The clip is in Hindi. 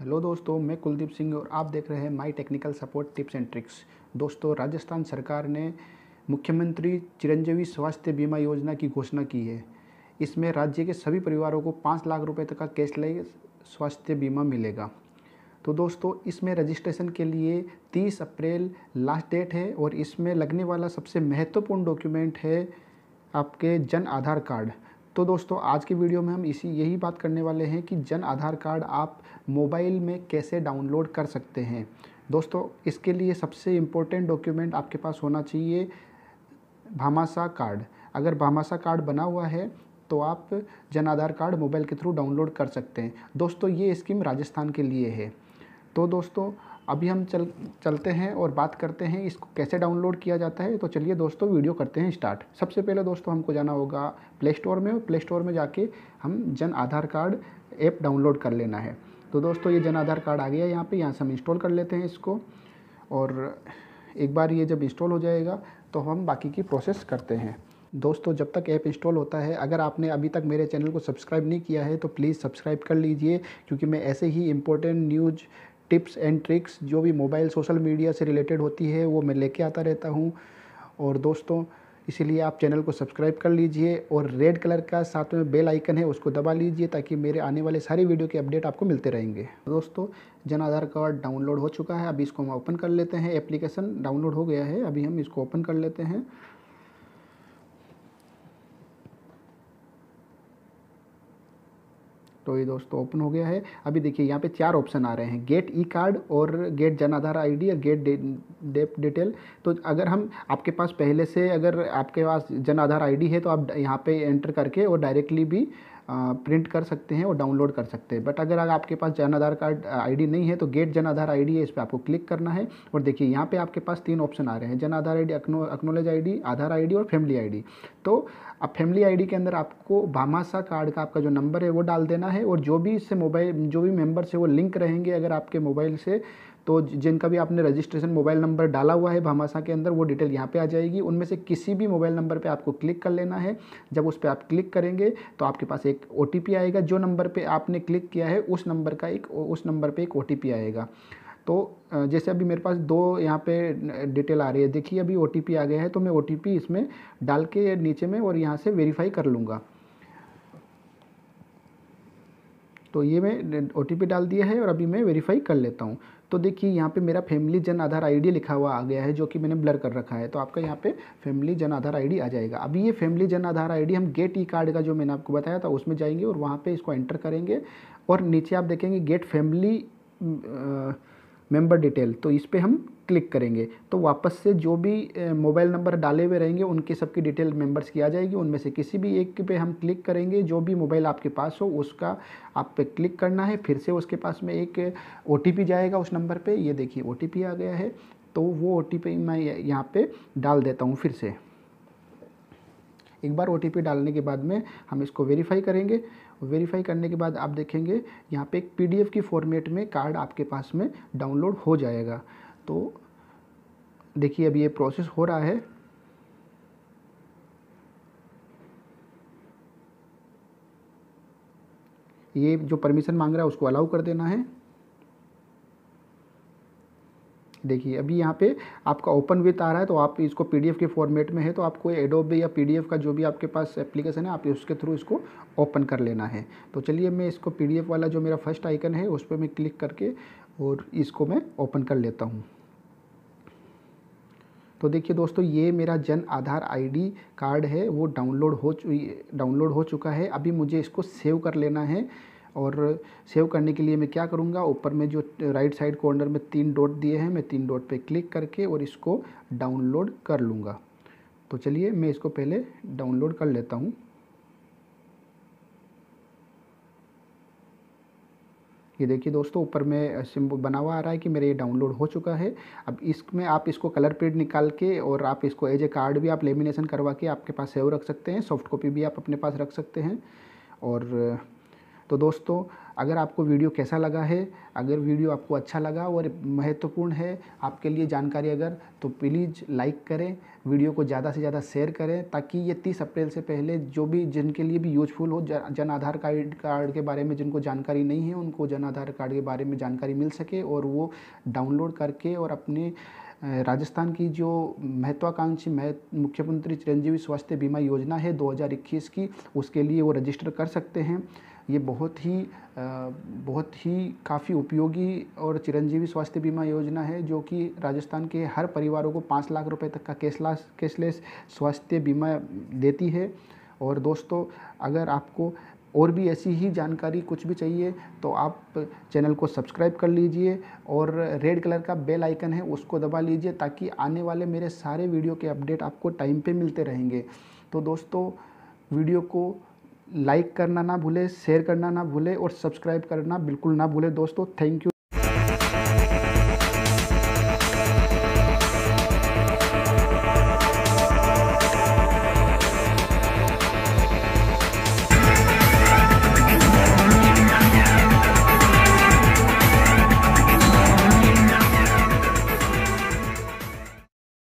हेलो दोस्तों मैं कुलदीप सिंह और आप देख रहे हैं my technical support tips and tricks दोस्तों राजस्थान सरकार ने मुख्यमंत्री चिरंजीवी स्वास्थ्य बीमा योजना की घोषणा की है इसमें राज्य के सभी परिवारों को पाँच लाख रुपए तक का कैशलेस स्वास्थ्य बीमा मिलेगा तो दोस्तों इसमें रजिस्ट्रेशन के लिए तीस अप्रैल लास्ट डेट है और इसमें लगने वाला सबसे महत्वपूर्ण डॉक्यूमेंट है आपके जन आधार कार्ड तो दोस्तों आज की वीडियो में हम इसी यही बात करने वाले हैं कि जन आधार कार्ड आप मोबाइल में कैसे डाउनलोड कर सकते हैं दोस्तों इसके लिए सबसे इम्पोर्टेंट डॉक्यूमेंट आपके पास होना चाहिए भामाशा कार्ड अगर भामाशा कार्ड बना हुआ है तो आप जन आधार कार्ड मोबाइल के थ्रू डाउनलोड कर सकते हैं दोस्तों ये स्कीम राजस्थान के लिए है तो दोस्तों अभी हम चल चलते हैं और बात करते हैं इसको कैसे डाउनलोड किया जाता है तो चलिए दोस्तों वीडियो करते हैं स्टार्ट सबसे पहले दोस्तों हमको जाना होगा प्ले स्टोर में और प्ले स्टोर में जाके हम जन आधार कार्ड ऐप डाउनलोड कर लेना है तो दोस्तों ये जन आधार कार्ड आ गया यहाँ पे यहाँ से हम इंस्टॉल कर लेते हैं इसको और एक बार ये जब इंस्टॉल हो जाएगा तो हम बाकी की प्रोसेस करते हैं दोस्तों जब तक ऐप इंस्टॉल होता है अगर आपने अभी तक मेरे चैनल को सब्सक्राइब नहीं किया है तो प्लीज़ सब्सक्राइब कर लीजिए क्योंकि मैं ऐसे ही important news tips and tricks जो भी मोबाइल सोशल मीडिया से रिलेटेड होती है वो मैं लेके आता रहता हूँ और दोस्तों इसीलिए आप चैनल को सब्सक्राइब कर लीजिए और रेड कलर का साथ में बेल आइकन है उसको दबा लीजिए ताकि मेरे आने वाले सारे वीडियो के अपडेट आपको मिलते रहेंगे दोस्तों जन आधार कार्ड डाउनलोड हो चुका है अभी इसको हम ओपन कर लेते हैं एप्लीकेशन डाउनलोड हो गया है अभी हम इसको ओपन कर लेते हैं तो ये दोस्तों ओपन हो गया है अभी देखिए यहाँ पे चार ऑप्शन आ रहे हैं गेट ई कार्ड और गेट जन आधार आई और गेट डेप डिटेल तो अगर हम आपके पास पहले से अगर आपके पास जन आधार आई है तो आप यहाँ पे एंटर करके और डायरेक्टली भी प्रिंट कर सकते हैं और डाउनलोड कर सकते हैं बट अगर आपके पास जन आधार कार्ड आईडी नहीं है तो गेट जन आधार आईडी है इस पर आपको क्लिक करना है और देखिए यहाँ पे आपके पास तीन ऑप्शन आ रहे हैं Jan Aadhaar ID acknowledge I Aadhaar ID और फैमिली आईडी तो अब फैमिली आईडी के अंदर आपको भामाशा कार्ड का आपका जो नंबर है वो डाल देना है और जो भी इससे मोबाइल जो भी मेम्बर से वो लिंक रहेंगे अगर आपके मोबाइल से तो जिनका भी आपने रजिस्ट्रेशन मोबाइल नंबर डाला हुआ है भामाशाह के अंदर वो डिटेल यहाँ पे आ जाएगी उनमें से किसी भी मोबाइल नंबर पे आपको क्लिक कर लेना है जब उस पर आप क्लिक करेंगे तो आपके पास एक ओ आएगा जो नंबर पर आपने क्लिक किया है उस नंबर का एक उस नंबर पर एक ओ आएगा तो जैसे अभी मेरे पास दो यहाँ पे डिटेल आ रही है देखिए अभी ओ आ गया है तो मैं ओ इसमें डाल के नीचे में और यहाँ से वेरीफाई कर लूँगा तो ये मैं ओ डाल दिया है और अभी मैं वेरीफाई कर लेता हूँ तो देखिए यहाँ पे मेरा फैमिली जन आधार आईडी लिखा हुआ आ गया है जो कि मैंने ब्लर कर रखा है तो आपका यहाँ पे फैमिली जन आधार आईडी आ जाएगा अभी ये फैमिली जन आधार आईडी हम गेट ई कार्ड का जो मैंने आपको बताया था उसमें जाएंगे और वहाँ पर इसको एंटर करेंगे और नीचे आप देखेंगे गेट फैमिली मेंबर डिटेल तो इस पर हम क्लिक करेंगे तो वापस से जो भी मोबाइल नंबर डाले हुए रहेंगे उनके सबकी डिटेल मेंबर्स की आ जाएगी उनमें से किसी भी एक पे हम क्लिक करेंगे जो भी मोबाइल आपके पास हो उसका आप पे क्लिक करना है फिर से उसके पास में एक ओ जाएगा उस नंबर पर ये देखिए ओ आ गया है तो वो ओ मैं यहाँ पर डाल देता हूँ फिर से एक बार ओ डालने के बाद में हम इसको वेरीफाई करेंगे वेरीफाई करने के बाद आप देखेंगे यहाँ पे एक पी की फॉर्मेट में कार्ड आपके पास में डाउनलोड हो जाएगा तो देखिए अभी ये प्रोसेस हो रहा है ये जो परमिशन मांग रहा है उसको अलाउ कर देना है देखिए अभी यहाँ पे आपका ओपन विथ आ रहा है तो आप इसको पीडीएफ के फॉर्मेट में है तो आपको एडोबे या पीडीएफ का जो भी आपके पास एप्लीकेशन है आप उसके थ्रू इसको ओपन कर लेना है तो चलिए मैं इसको पीडीएफ वाला जो मेरा फर्स्ट आइकन है उस पर मैं क्लिक करके और इसको मैं ओपन कर लेता हूँ तो देखिए दोस्तों ये मेरा जन आधार आईडी कार्ड है वो डाउनलोड हो डाउनलोड हो चुका है अभी मुझे इसको सेव कर लेना है और सेव करने के लिए मैं क्या करूँगा ऊपर में जो राइट साइड कॉर्नर में तीन डॉट दिए हैं मैं तीन डॉट पे क्लिक करके और इसको डाउनलोड कर लूँगा तो चलिए मैं इसको पहले डाउनलोड कर लेता हूँ ये देखिए दोस्तों ऊपर में सिम्बल बना हुआ आ रहा है कि मेरा ये डाउनलोड हो चुका है अब इसमें आप इसको कलर पेड निकाल के और आप इसको एज ए कार्ड भी आप लेमिनेशन करवा के आपके पास सेव रख सकते हैं सॉफ्ट कॉपी भी आप अपने पास रख सकते हैं और तो दोस्तों अगर आपको वीडियो कैसा लगा है अगर वीडियो आपको अच्छा लगा और महत्वपूर्ण है आपके लिए जानकारी अगर तो प्लीज़ लाइक करें वीडियो को ज़्यादा से ज़्यादा शेयर करें ताकि ये तीस अप्रैल से पहले जो भी जिनके लिए भी यूजफुल हो जन आधार कार्ड कार्ड के बारे में जिनको जानकारी नहीं है उनको जन आधार कार्ड के बारे में जानकारी मिल सके और वो डाउनलोड करके और अपने राजस्थान की जो महत्वाकांक्षी मुख्यमंत्री चिरंजीवी स्वास्थ्य बीमा योजना है दो की उसके लिए वो रजिस्टर कर सकते हैं ये बहुत ही बहुत ही काफ़ी उपयोगी और चिरंजीवी स्वास्थ्य बीमा योजना है जो कि राजस्थान के हर परिवारों को पाँच लाख रुपए तक का कैशलास कैशलेस स्वास्थ्य बीमा देती है और दोस्तों अगर आपको और भी ऐसी ही जानकारी कुछ भी चाहिए तो आप चैनल को सब्सक्राइब कर लीजिए और रेड कलर का बेल आइकन है उसको दबा लीजिए ताकि आने वाले मेरे सारे वीडियो के अपडेट आपको टाइम पे मिलते रहेंगे तो दोस्तों वीडियो को लाइक करना ना भूले शेयर करना ना भूले और सब्सक्राइब करना बिल्कुल ना भूले दोस्तों थैंक यू